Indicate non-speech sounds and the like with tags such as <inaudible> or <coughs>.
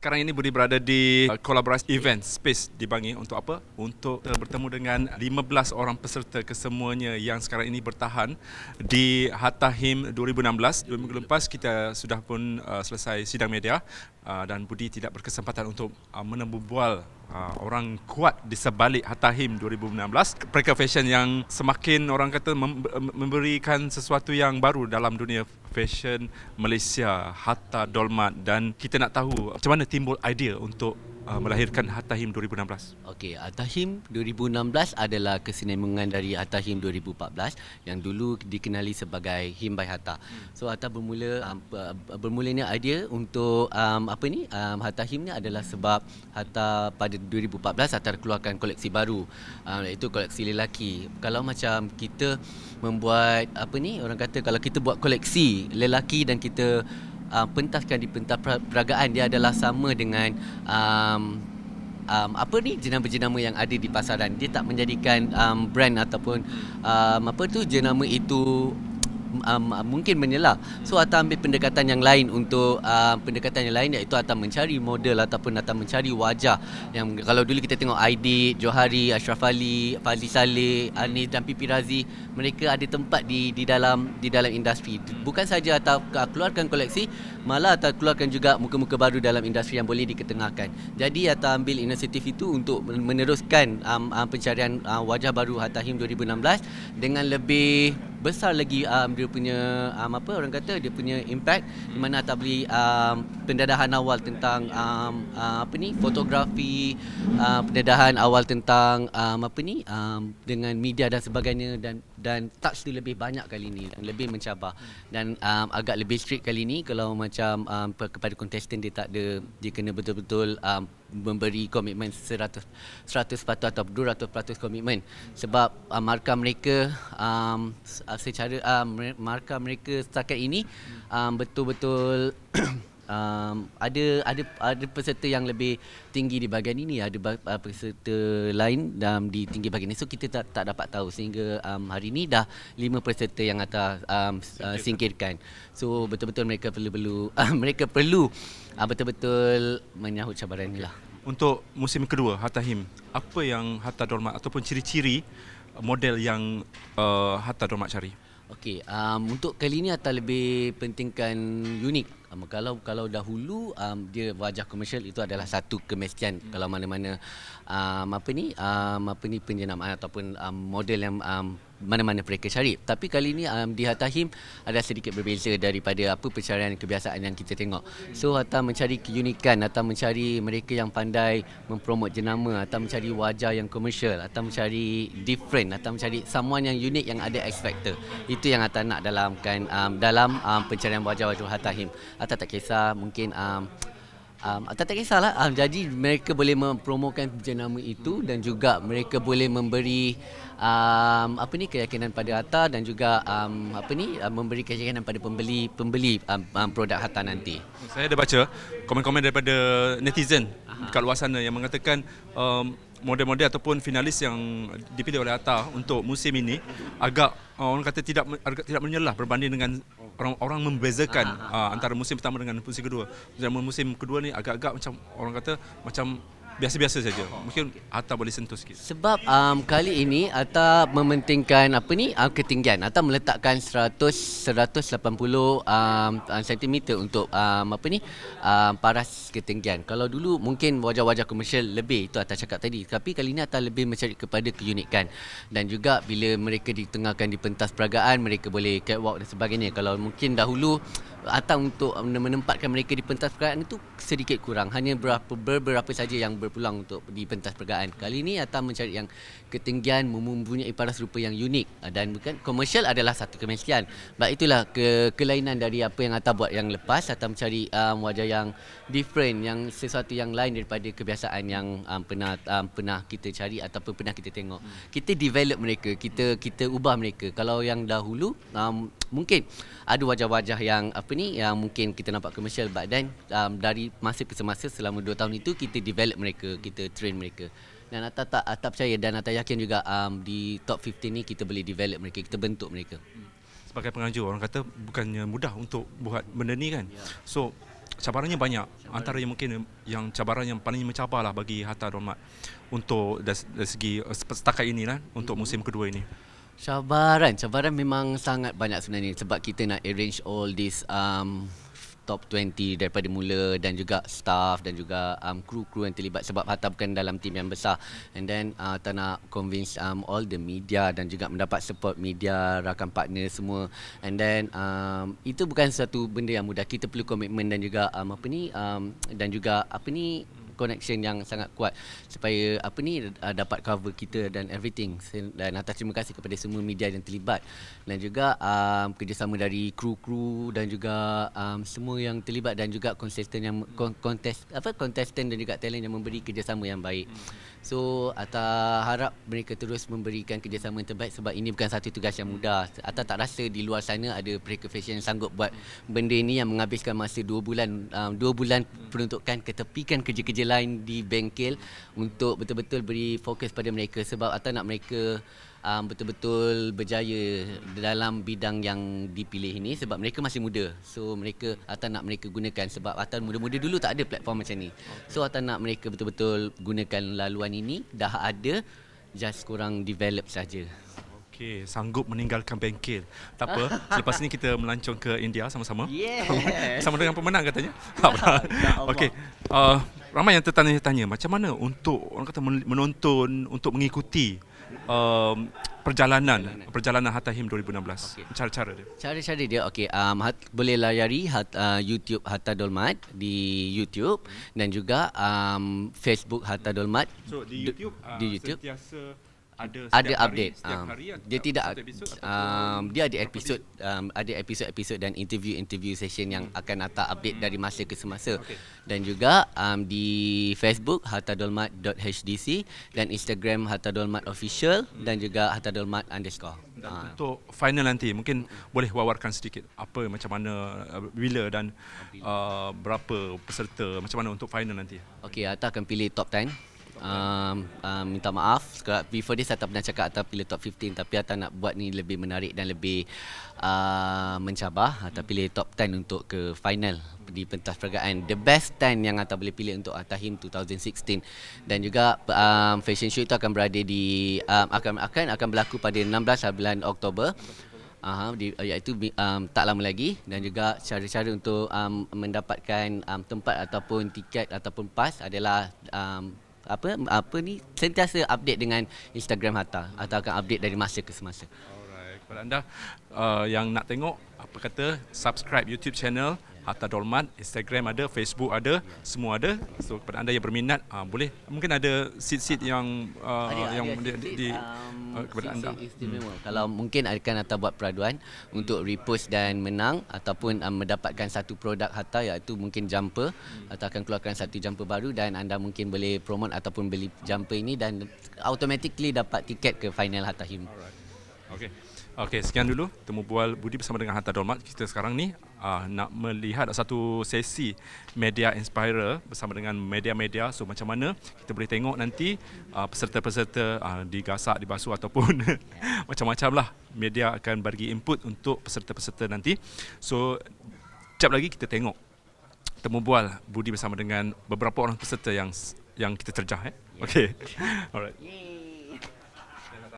Sekarang ini Budi berada di uh, kolaborasi event Space di Bangi untuk apa? Untuk uh, bertemu dengan 15 orang peserta kesemuanya yang sekarang ini bertahan di Hatahim 2016. Dua minggu lepas kita sudah pun uh, selesai sidang media uh, dan Budi tidak berkesempatan untuk uh, menembubual Ah, orang kuat di sebalik Hatahim 2016 Preka fashion yang semakin orang kata mem- memberikan sesuatu yang baru dalam dunia fashion Malaysia Hatta, Dolmat dan kita nak tahu macam mana timbul idea untuk uh, melahirkan Atahim 2016. Okey, Atahim 2016 adalah kesinambungan dari Atahim 2014 yang dulu dikenali sebagai Him by Hatta. Hmm. So Atah bermula um, uh, bermulanya idea untuk um, apa ni? Um, Atahim ni adalah sebab Hatta pada 2014 Hatta keluarkan koleksi baru um, iaitu koleksi lelaki. Kalau macam kita membuat apa ni? Orang kata kalau kita buat koleksi lelaki dan kita uh, pentaskan di pentas peragaan dia adalah sama dengan um, um, apa ni jenama-jenama yang ada di pasaran dia tak menjadikan um, brand ataupun um, apa tu jenama itu um, uh, mungkin menyelah. So Atta ambil pendekatan yang lain untuk uh, pendekatan yang lain iaitu Atta mencari model ataupun Atta mencari wajah yang kalau dulu kita tengok Aidi, Johari, Ashraf Ali, Fazli Saleh, Anis dan Pipi Razi, mereka ada tempat di di dalam di dalam industri. Bukan saja Atta keluarkan koleksi, malah Atta keluarkan juga muka-muka baru dalam industri yang boleh diketengahkan. Jadi Atta ambil inisiatif itu untuk meneruskan um, um, pencarian uh, wajah baru Hatahim 2016 dengan lebih besar lagi um, dia punya um, apa orang kata dia punya impact di hmm. mana tak beli um, pendedahan awal tentang um, uh, apa ni fotografi uh, pendedahan awal tentang um, apa ni um, dengan media dan sebagainya dan dan touch tu lebih banyak kali ini dan lebih mencabar hmm. dan um, agak lebih strict kali ini kalau macam um, kepada kontestan dia tak ada dia kena betul-betul um, memberi komitmen 100 100% atau 200% komitmen hmm. sebab uh, markah mereka um, uh, secara uh, markah mereka setakat ini um, betul-betul <coughs> um, ada ada ada peserta yang lebih tinggi di bahagian ini ada uh, peserta lain dalam di tinggi bahagian ini so kita tak tak dapat tahu sehingga um, hari ini dah lima peserta yang atas um, uh, singkirkan so betul-betul mereka perlu-perlu uh, <coughs> mereka perlu uh, betul-betul menyahut cabaran ini lah untuk musim kedua Hatta Him apa yang Hatta Dormat ataupun ciri-ciri model yang uh, Hatta Dormat cari? Okey, um, untuk kali ini Hatta lebih pentingkan unik. Um, kalau kalau dahulu um, dia wajah komersial itu adalah satu kemestian hmm. kalau mana-mana um, apa ni um, apa ni penjenamaan ataupun um, model yang um, mana-mana mereka cari. Tapi kali ini um, di Hatahim ada sedikit berbeza daripada apa pencarian kebiasaan yang kita tengok. So Hatta mencari keunikan atau mencari mereka yang pandai mempromot jenama atau mencari wajah yang komersial atau mencari different atau mencari someone yang unik yang ada X factor. Itu yang Hatta nak dalamkan um, dalam um, pencarian wajah-wajah Hatahim. Hatta tak kisah mungkin um, um, tak, tak kisahlah um, jadi mereka boleh mempromokan jenama itu dan juga mereka boleh memberi um, apa ni keyakinan pada hatta dan juga um, apa ni um, memberi keyakinan pada pembeli pembeli um, um, produk hatta nanti saya ada baca komen-komen daripada netizen dekat luar sana yang mengatakan um, model-model ataupun finalis yang dipilih oleh hatta untuk musim ini agak orang kata tidak tidak menyelah berbanding dengan orang orang membezakan ah, ah, ah, ah, antara musim pertama dengan musim kedua. Musim musim kedua ni agak-agak macam orang kata macam biasa-biasa saja. Mungkin Atta boleh sentuh sikit. Sebab um, kali ini Atta mementingkan apa ni? Uh, ketinggian. Atta meletakkan 100 180 um, uh, sentimeter untuk um, apa ni? Um, paras ketinggian. Kalau dulu mungkin wajah-wajah komersial lebih itu Atta cakap tadi. Tapi kali ini Atta lebih mencari kepada keunikan. Dan juga bila mereka ditengahkan di pentas peragaan, mereka boleh catwalk dan sebagainya. Kalau mungkin dahulu atau untuk menempatkan mereka di pentas pergerakan itu sedikit kurang hanya berapa beberapa saja yang berpeluang untuk di pentas pergerakan kali ini atau mencari yang ketinggian mempunyai paras rupa yang unik ah, dan bukan komersial adalah satu kemestian sebab itulah ke, kelainan dari apa yang atau buat yang lepas atau mencari um, ah, wajah yang different yang sesuatu yang lain daripada kebiasaan yang um, pernah um, pernah kita cari ataupun pernah kita tengok kita develop mereka kita kita ubah mereka kalau yang dahulu um, mungkin ada wajah-wajah yang apa ni yang uh, mungkin kita nampak commercial but then um, dari masa ke semasa selama 2 tahun itu kita develop mereka kita train mereka dan Atta tak, atas percaya dan Atta yakin juga um, di top 15 ni kita boleh develop mereka kita bentuk mereka hmm. sebagai penganjur orang kata bukannya mudah untuk buat benda ni kan yeah. so cabarannya banyak Cabaran. antara yang mungkin yang cabaran yang paling mencabarlah bagi Hatta Dormat untuk dari, dari segi eh, setakat inilah untuk hmm. musim kedua ini Cabaran, cabaran memang sangat banyak sebenarnya sebab kita nak arrange all this um, top 20 daripada mula dan juga staff dan juga um, kru-kru yang terlibat sebab Hatta bukan dalam tim yang besar and then uh, tak nak convince um, all the media dan juga mendapat support media rakan partner semua and then um, itu bukan satu benda yang mudah kita perlu komitmen dan juga um, apa ni um, dan juga apa ni connection yang sangat kuat supaya apa ni uh, dapat cover kita dan everything dan atas terima kasih kepada semua media yang terlibat dan juga um, kerjasama dari kru-kru dan juga um, semua yang terlibat dan juga konsisten yang kontes apa contestant dan juga talent yang memberi kerjasama yang baik So Atta harap mereka terus memberikan kerjasama yang terbaik sebab ini bukan satu tugas yang mudah. Atta tak rasa di luar sana ada mereka fashion yang sanggup buat benda ini yang menghabiskan masa dua bulan. Um, dua bulan peruntukkan ketepikan kerja-kerja lain di bengkel untuk betul-betul beri fokus pada mereka sebab Atta nak mereka um, betul-betul berjaya dalam bidang yang dipilih ini sebab mereka masih muda. So mereka Atta nak mereka gunakan sebab Atta muda-muda dulu tak ada platform macam ni. So Atta nak mereka betul-betul gunakan laluan ini dah ada just kurang develop saja. Okay, sanggup meninggalkan bengkel. Tak apa, selepas <laughs> ni kita melancong ke India sama-sama. Yes. <laughs> Sama dengan pemenang katanya. <laughs> Ya okay. Uh, ramai yang tertanya-tanya macam mana untuk orang kata menonton untuk mengikuti um, perjalanan perjalanan Hatahim 2016 okay. cara-cara dia cara-cara dia okey um, hat, boleh layari hat, uh, YouTube Hatta Dolmat di YouTube hmm. dan juga um, Facebook Hatta Dolmat so di YouTube, du, uh, di YouTube. sentiasa ada ada update. Ah. Hari, setiap um, hari dia tidak episode, um, dia ada episod um, ada episod-episod dan interview-interview session yang hmm. akan ada update hmm. dari masa ke semasa. Okay. Dan juga um, di Facebook hatadolmat.hdc dan Instagram hatadolmatofficial hmm. dan juga Hartadolmat underscore. Dan ah. untuk final nanti mungkin boleh wawarkan sedikit apa macam mana uh, bila dan uh, berapa peserta macam mana untuk final nanti. Okey, Atta akan pilih top 10 um, um, minta maaf sebab before this saya tak pernah cakap atau pilih top 15 tapi saya nak buat ni lebih menarik dan lebih uh, mencabar atau pilih top 10 untuk ke final di pentas peragaan the best 10 yang atau boleh pilih untuk Atahim 2016 dan juga um, fashion show itu akan berada di um, akan akan akan berlaku pada 16 bulan Oktober Aha, di, iaitu um, tak lama lagi dan juga cara-cara untuk um, mendapatkan um, tempat ataupun tiket ataupun pas adalah um, apa apa ni sentiasa update dengan Instagram Hatta atau akan update dari masa ke semasa. Alright, kepada anda uh, yang nak tengok apa kata subscribe YouTube channel Hatta Dolmat, Instagram ada, Facebook ada, semua ada. So kepada anda yang berminat uh, boleh mungkin ada seat-seat yang uh, ada, yang ada, di, seat, di um, uh, kepada seat anda. Hmm. Kalau mungkin akan atau buat peraduan hmm. untuk repost dan menang ataupun um, mendapatkan satu produk Hatta iaitu mungkin jumper hmm. atau akan keluarkan satu jumper baru dan anda mungkin boleh promote ataupun beli jumper ini dan automatically dapat tiket ke final Hatta Him. Okay. Okey, sekian dulu temu bual Budi bersama dengan Hantar Dolmat. Kita sekarang ni uh, nak melihat satu sesi media inspirer bersama dengan media-media. So macam mana kita boleh tengok nanti uh, peserta-peserta uh, ah, digasak, dibasuh ataupun <laughs> macam-macam lah media akan bagi input untuk peserta-peserta nanti. So, jap lagi kita tengok temu bual Budi bersama dengan beberapa orang peserta yang yang kita terjah. Eh? Ya. Okey. <laughs> Alright. Yeay.